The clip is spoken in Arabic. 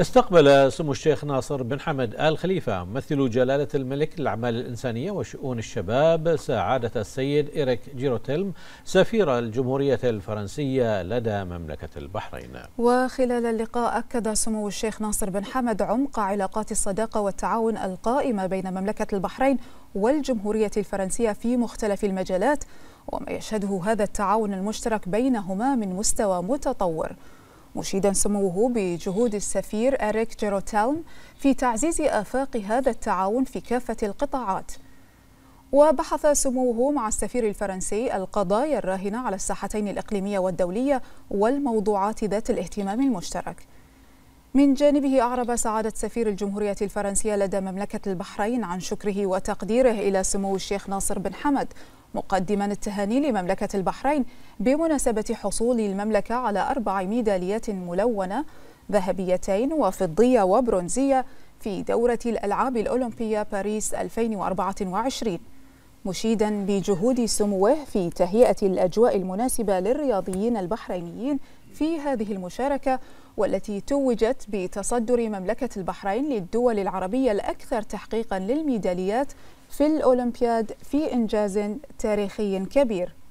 استقبل سمو الشيخ ناصر بن حمد آل خليفة ممثل جلالة الملك للأعمال الإنسانية وشؤون الشباب سعادة السيد إيريك جيروتيلم سفير الجمهورية الفرنسية لدى مملكة البحرين وخلال اللقاء أكد سمو الشيخ ناصر بن حمد عمق علاقات الصداقة والتعاون القائمة بين مملكة البحرين والجمهورية الفرنسية في مختلف المجالات وما يشهده هذا التعاون المشترك بينهما من مستوى متطور مشيدا سموه بجهود السفير أريك جيروتالم في تعزيز آفاق هذا التعاون في كافة القطاعات وبحث سموه مع السفير الفرنسي القضايا الراهنة على الساحتين الإقليمية والدولية والموضوعات ذات الاهتمام المشترك من جانبه أعرب سعادة سفير الجمهورية الفرنسية لدى مملكة البحرين عن شكره وتقديره إلى سمو الشيخ ناصر بن حمد مقدما التهاني لمملكة البحرين بمناسبة حصول المملكة على أربع ميداليات ملونة ذهبيتين وفضية وبرونزية في دورة الألعاب الأولمبية باريس 2024 مشيدا بجهود سموه في تهيئة الأجواء المناسبة للرياضيين البحرينيين في هذه المشاركة والتي توجت بتصدر مملكة البحرين للدول العربية الأكثر تحقيقا للميداليات في الأولمبياد في إنجاز تاريخي كبير